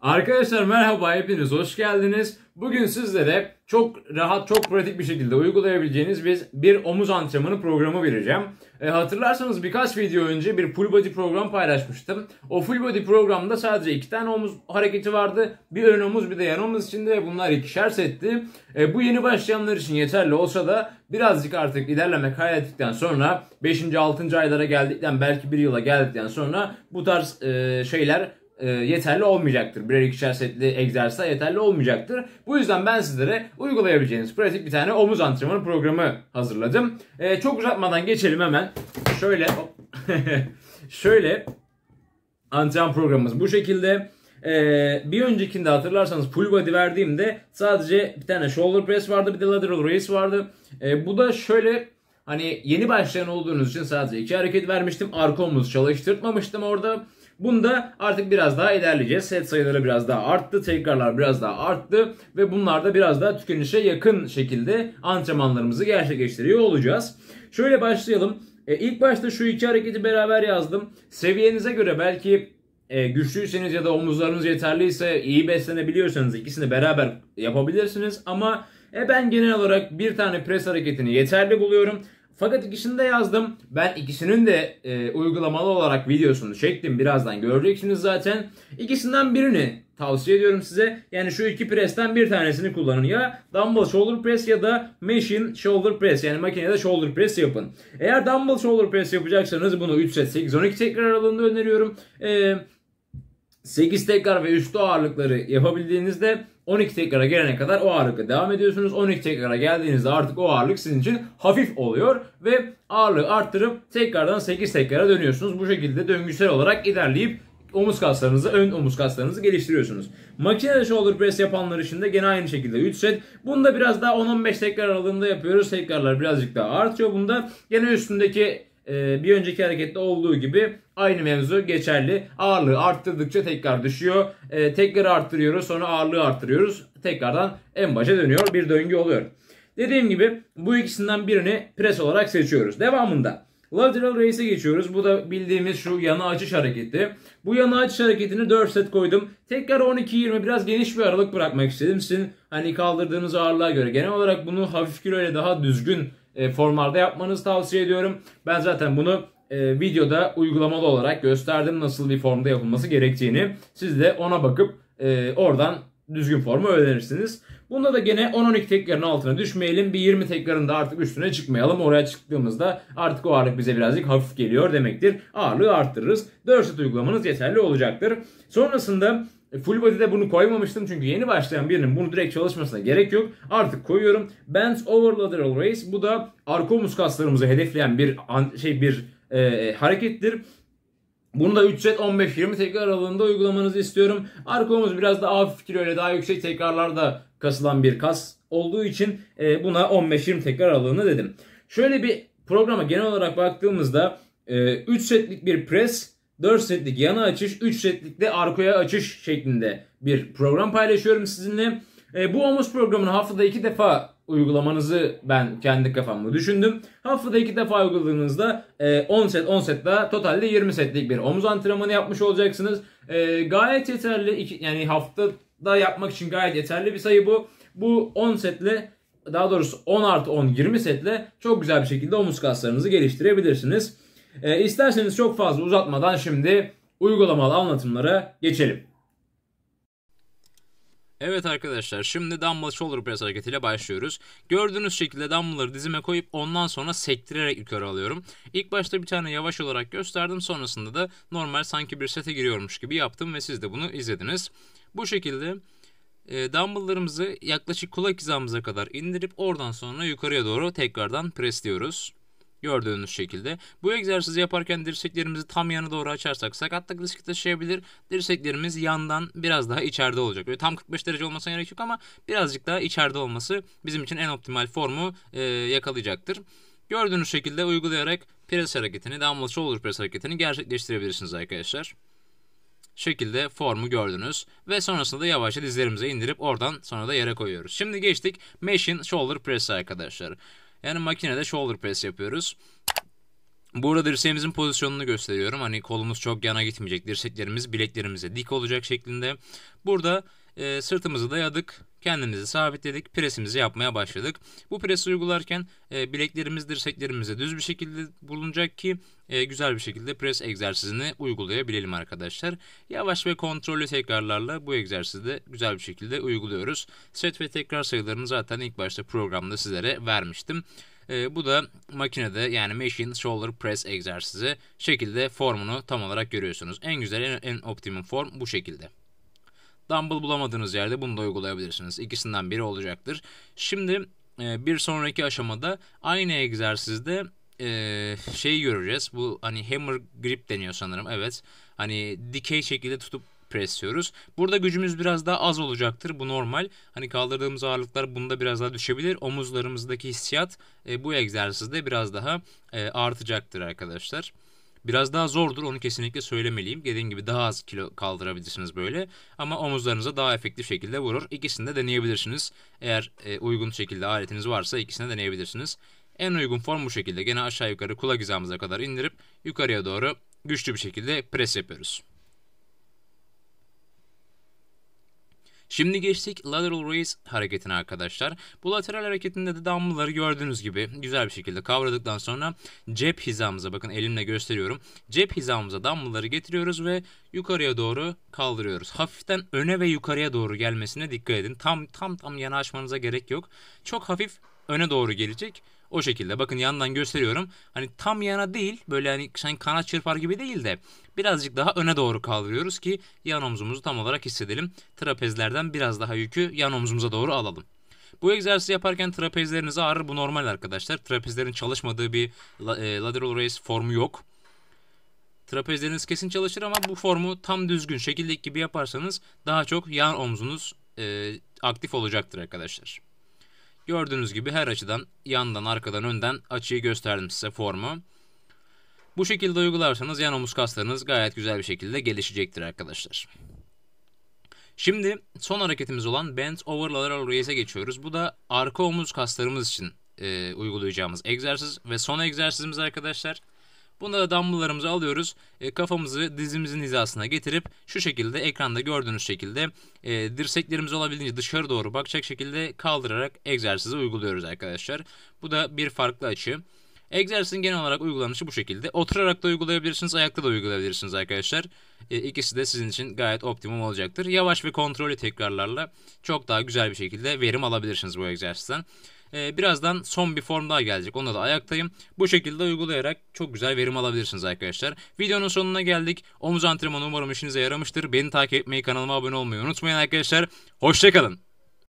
Arkadaşlar merhaba hepiniz hoş geldiniz. Bugün sizlere çok rahat, çok pratik bir şekilde uygulayabileceğiniz biz bir omuz antrenmanı programı vereceğim. E, hatırlarsanız birkaç video önce bir full body program paylaşmıştım. O full body programda sadece iki tane omuz hareketi vardı. Bir ön omuz bir de yan omuz içinde ve bunlar ikişer setti. E, bu yeni başlayanlar için yeterli olsa da birazcık artık ilerleme kaydettikten sonra 5. 6. aylara geldikten belki bir yıla geldikten sonra bu tarz e, şeyler e, yeterli olmayacaktır. Birer ikişer setli egzersiz yeterli olmayacaktır. Bu yüzden ben sizlere uygulayabileceğiniz pratik bir tane omuz antrenmanı programı hazırladım. E, çok uzatmadan geçelim hemen. Şöyle şöyle antrenman programımız bu şekilde. Ee, bir öncekinde hatırlarsanız full body verdiğimde sadece bir tane shoulder press vardı bir de lateral raise vardı. Ee, bu da şöyle hani yeni başlayan olduğunuz için sadece iki hareket vermiştim. Arka omuz çalıştırtmamıştım orada. Bunda artık biraz daha ilerleyeceğiz. Set sayıları biraz daha arttı. Tekrarlar biraz daha arttı. Ve bunlar da biraz daha tükenişe yakın şekilde antrenmanlarımızı gerçekleştiriyor olacağız. Şöyle başlayalım. E, ilk başta şu iki hareketi beraber yazdım. Seviyenize göre belki e, güçlüyseniz ya da omuzlarınız yeterliyse iyi beslenebiliyorsanız ikisini beraber yapabilirsiniz. Ama e, ben genel olarak bir tane pres hareketini yeterli buluyorum. Fakat ikisini de yazdım. Ben ikisinin de e, uygulamalı olarak videosunu çektim. Birazdan göreceksiniz zaten. İkisinden birini tavsiye ediyorum size. Yani şu iki presten bir tanesini kullanın. Ya dumbbell shoulder press ya da machine shoulder press. Yani makinede shoulder press yapın. Eğer dumbbell shoulder press yapacaksanız bunu 3 set 8 12 tekrar aralığında öneriyorum. Eee 8 tekrar ve üçlü ağırlıkları yapabildiğinizde 12 tekrara gelene kadar o ağırlıkla devam ediyorsunuz. 12 tekrara geldiğinizde artık o ağırlık sizin için hafif oluyor ve ağırlığı arttırıp tekrardan 8 tekrara dönüyorsunuz. Bu şekilde döngüsel olarak ilerleyip omuz kaslarınızı, ön omuz kaslarınızı geliştiriyorsunuz. Makinede shoulder press yapanlar için de gene aynı şekilde 3 set. Bunda biraz daha 10-15 tekrar aralığında yapıyoruz. Tekrarlar birazcık daha artıyor. Bunda gene üstündeki ee, bir önceki harekette olduğu gibi aynı mevzu geçerli. Ağırlığı arttırdıkça tekrar düşüyor. Ee, tekrar arttırıyoruz sonra ağırlığı arttırıyoruz. Tekrardan en başa dönüyor bir döngü oluyor. Dediğim gibi bu ikisinden birini pres olarak seçiyoruz. Devamında lateral raise'e geçiyoruz. Bu da bildiğimiz şu yana açış hareketi. Bu yana açış hareketini 4 set koydum. Tekrar 12-20 biraz geniş bir aralık bırakmak istedim. Sizin hani kaldırdığınız ağırlığa göre genel olarak bunu hafif kilo ile daha düzgün e, formlarda yapmanızı tavsiye ediyorum. Ben zaten bunu e, videoda uygulamalı olarak gösterdim nasıl bir formda yapılması gerektiğini. Siz de ona bakıp e, oradan düzgün formu öğrenirsiniz. Bunda da gene 10-12 tekrarın altına düşmeyelim. Bir 20 tekrarın da artık üstüne çıkmayalım. Oraya çıktığımızda artık o ağırlık bize birazcık hafif geliyor demektir. Ağırlığı arttırırız. 4 set uygulamanız yeterli olacaktır. Sonrasında e, full body'de bunu koymamıştım çünkü yeni başlayan birinin bunu direkt çalışmasına gerek yok. Artık koyuyorum. Bent over lateral raise bu da arka omuz kaslarımızı hedefleyen bir şey bir e, harekettir. Bunu da 3 set 15-20 tekrar aralığında uygulamanızı istiyorum. Arka omuz biraz daha hafif ile daha yüksek tekrarlarda kasılan bir kas olduğu için e, buna 15-20 tekrar aralığını dedim. Şöyle bir programa genel olarak baktığımızda e, 3 setlik bir press 4 setlik yana açış, 3 setlik de arkoya açış şeklinde bir program paylaşıyorum sizinle. E, bu omuz programını haftada 2 defa uygulamanızı ben kendi kafamda düşündüm. Haftada 2 defa uyguladığınızda 10 e, set 10 set daha totalde 20 setlik bir omuz antrenmanı yapmış olacaksınız. E, gayet yeterli yani haftada yapmak için gayet yeterli bir sayı bu. Bu 10 setle daha doğrusu 10 artı 10 20 setle çok güzel bir şekilde omuz kaslarınızı geliştirebilirsiniz. E, isterseniz çok fazla uzatmadan şimdi uygulamalı anlatımlara geçelim. Evet arkadaşlar şimdi dumbbell shoulder press hareketiyle başlıyoruz. Gördüğünüz şekilde dumbbellları dizime koyup ondan sonra sektirerek yukarı alıyorum. İlk başta bir tane yavaş olarak gösterdim sonrasında da normal sanki bir sete giriyormuş gibi yaptım ve siz de bunu izlediniz. Bu şekilde e, dumbbelllarımızı yaklaşık kulak hizamıza kadar indirip oradan sonra yukarıya doğru tekrardan presliyoruz. Gördüğünüz şekilde. Bu egzersizi yaparken dirseklerimizi tam yana doğru açarsak sakatlık riski taşıyabilir. Dirseklerimiz yandan biraz daha içeride olacak. Böyle tam 45 derece olmasa gerek yok ama birazcık daha içeride olması bizim için en optimal formu e, yakalayacaktır. Gördüğünüz şekilde uygulayarak pres hareketini, dumbbell shoulder pres hareketini gerçekleştirebilirsiniz arkadaşlar şekilde formu gördünüz ve sonrasında yavaşça dizlerimize indirip oradan sonra da yere koyuyoruz. Şimdi geçtik machine shoulder press arkadaşlar. Yani makinede shoulder press yapıyoruz. Burada dirseğimizin pozisyonunu gösteriyorum. Hani kolumuz çok yana gitmeyecek. Dirseklerimiz bileklerimize dik olacak şeklinde. Burada e, sırtımızı dayadık. Kendimizi sabitledik. Presimizi yapmaya başladık. Bu presi uygularken e, bileklerimiz dirseklerimize düz bir şekilde bulunacak ki e, güzel bir şekilde pres egzersizini uygulayabilelim arkadaşlar. Yavaş ve kontrollü tekrarlarla bu egzersizi de güzel bir şekilde uyguluyoruz. Set ve tekrar sayılarını zaten ilk başta programda sizlere vermiştim. E, bu da makinede yani machine shoulder press egzersizi şekilde formunu tam olarak görüyorsunuz. En güzel en, en optimum form bu şekilde. Dumble bulamadığınız yerde bunu da uygulayabilirsiniz. İkisinden biri olacaktır. Şimdi e, bir sonraki aşamada aynı egzersizde e, şeyi göreceğiz. Bu hani hammer grip deniyor sanırım. Evet. Hani dikey şekilde tutup presliyoruz. Burada gücümüz biraz daha az olacaktır. Bu normal. Hani kaldırdığımız ağırlıklar bunda biraz daha düşebilir. Omuzlarımızdaki hissiyat e, bu egzersizde biraz daha e, artacaktır arkadaşlar. Biraz daha zordur onu kesinlikle söylemeliyim. Dediğim gibi daha az kilo kaldırabilirsiniz böyle. Ama omuzlarınıza daha efektif şekilde vurur. İkisini de deneyebilirsiniz. Eğer e, uygun şekilde aletiniz varsa ikisini de deneyebilirsiniz. En uygun form bu şekilde. Gene aşağı yukarı kulak hizamıza kadar indirip yukarıya doğru güçlü bir şekilde pres yapıyoruz. Şimdi geçtik lateral raise hareketine arkadaşlar. Bu lateral hareketinde de damlaları gördüğünüz gibi güzel bir şekilde kavradıktan sonra cep hizamıza bakın elimle gösteriyorum. Cep hizamıza damlaları getiriyoruz ve yukarıya doğru kaldırıyoruz. Hafiften öne ve yukarıya doğru gelmesine dikkat edin. Tam tam tam yanaşmanıza gerek yok. Çok hafif öne doğru gelecek. O şekilde bakın yandan gösteriyorum. Hani tam yana değil böyle hani sanki kanat çırpar gibi değil de birazcık daha öne doğru kaldırıyoruz ki yan omzumuzu tam olarak hissedelim. Trapezlerden biraz daha yükü yan omzumuza doğru alalım. Bu egzersizi yaparken trapezleriniz ağrır. Bu normal arkadaşlar. Trapezlerin çalışmadığı bir e, lateral raise formu yok. Trapezleriniz kesin çalışır ama bu formu tam düzgün şekildeki gibi yaparsanız daha çok yan omzunuz e, aktif olacaktır arkadaşlar. Gördüğünüz gibi her açıdan yandan, arkadan, önden açıyı gösterdim size formu. Bu şekilde uygularsanız yan omuz kaslarınız gayet güzel bir şekilde gelişecektir arkadaşlar. Şimdi son hareketimiz olan bent over lateral raise'e geçiyoruz. Bu da arka omuz kaslarımız için e, uygulayacağımız egzersiz ve son egzersizimiz arkadaşlar. Bunda da dumbbell'larımızı alıyoruz. E, kafamızı dizimizin hizasına getirip şu şekilde ekranda gördüğünüz şekilde e, dirseklerimiz olabildiğince dışarı doğru bakacak şekilde kaldırarak egzersizi uyguluyoruz arkadaşlar. Bu da bir farklı açı. Egzersizin genel olarak uygulanışı bu şekilde. Oturarak da uygulayabilirsiniz, ayakta da uygulayabilirsiniz arkadaşlar. E, ikisi de sizin için gayet optimum olacaktır. Yavaş ve kontrollü tekrarlarla çok daha güzel bir şekilde verim alabilirsiniz bu egzersizden. E, birazdan son bir form daha gelecek. Onda da ayaktayım. Bu şekilde uygulayarak çok güzel verim alabilirsiniz arkadaşlar. Videonun sonuna geldik. Omuz antrenmanı umarım işinize yaramıştır. Beni takip etmeyi, kanalıma abone olmayı unutmayın arkadaşlar. Hoşçakalın.